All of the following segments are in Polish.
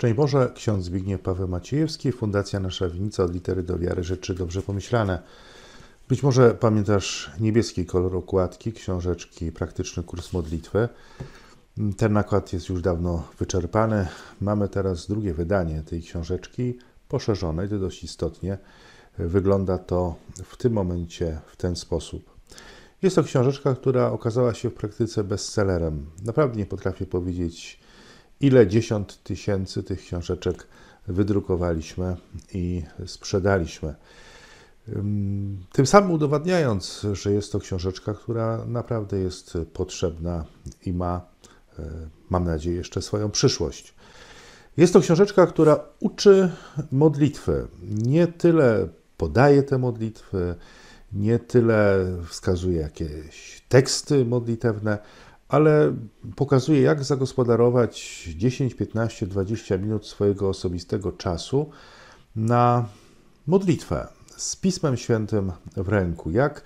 Szczęść Boże, ksiądz Zbigniew Paweł Maciejewski, Fundacja Nasza Winica od litery do wiary, rzeczy dobrze pomyślane. Być może pamiętasz niebieski kolor okładki, książeczki, praktyczny kurs modlitwy. Ten nakład jest już dawno wyczerpany. Mamy teraz drugie wydanie tej książeczki, poszerzonej, to dość istotnie. Wygląda to w tym momencie w ten sposób. Jest to książeczka, która okazała się w praktyce bestsellerem. Naprawdę nie potrafię powiedzieć, ile dziesiąt tysięcy tych książeczek wydrukowaliśmy i sprzedaliśmy. Tym samym udowadniając, że jest to książeczka, która naprawdę jest potrzebna i ma, e, mam nadzieję, jeszcze swoją przyszłość. Jest to książeczka, która uczy modlitwy. Nie tyle podaje te modlitwy, nie tyle wskazuje jakieś teksty modlitewne, ale pokazuje, jak zagospodarować 10, 15, 20 minut swojego osobistego czasu na modlitwę z Pismem Świętym w ręku. Jak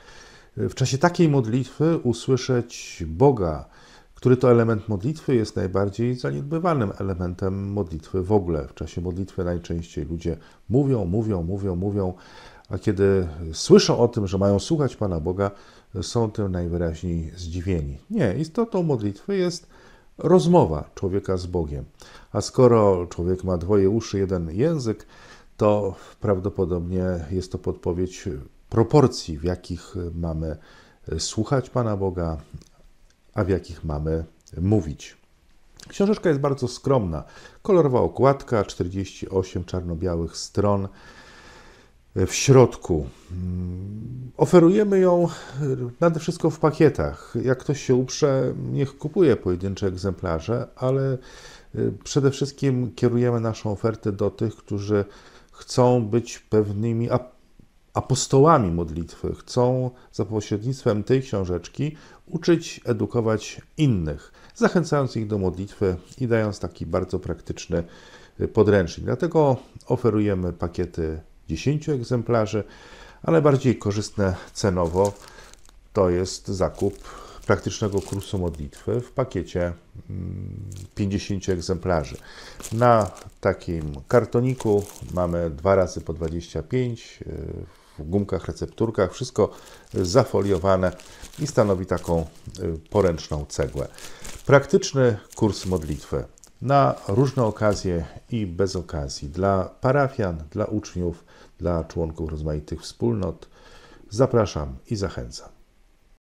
e, w czasie takiej modlitwy usłyszeć Boga, który to element modlitwy jest najbardziej zaniedbywanym elementem modlitwy w ogóle. W czasie modlitwy najczęściej ludzie mówią, mówią, mówią, mówią, a kiedy słyszą o tym, że mają słuchać Pana Boga, są tym najwyraźniej zdziwieni. Nie, istotą modlitwy jest rozmowa człowieka z Bogiem. A skoro człowiek ma dwoje uszy, jeden język, to prawdopodobnie jest to podpowiedź proporcji, w jakich mamy słuchać Pana Boga, a w jakich mamy mówić. Książeczka jest bardzo skromna. Kolorowa okładka, 48 czarno-białych stron w środku. Oferujemy ją e, nade wszystko w pakietach. Jak ktoś się uprze, niech kupuje pojedyncze egzemplarze, ale e, przede wszystkim kierujemy naszą ofertę do tych, którzy chcą być pewnymi apostołami modlitwy, chcą za pośrednictwem tej książeczki uczyć, edukować innych, zachęcając ich do modlitwy i dając taki bardzo praktyczny e, podręcznik. Dlatego oferujemy pakiety 10 egzemplarzy, ale bardziej korzystne cenowo to jest zakup praktycznego kursu modlitwy w pakiecie 50 mm, egzemplarzy. Na takim kartoniku mamy dwa razy po 25 y, w gumkach, recepturkach, wszystko zafoliowane i stanowi taką y, poręczną cegłę. Praktyczny kurs modlitwy na różne okazje i bez okazji dla parafian, dla uczniów, dla członków rozmaitych wspólnot. Zapraszam i zachęcam.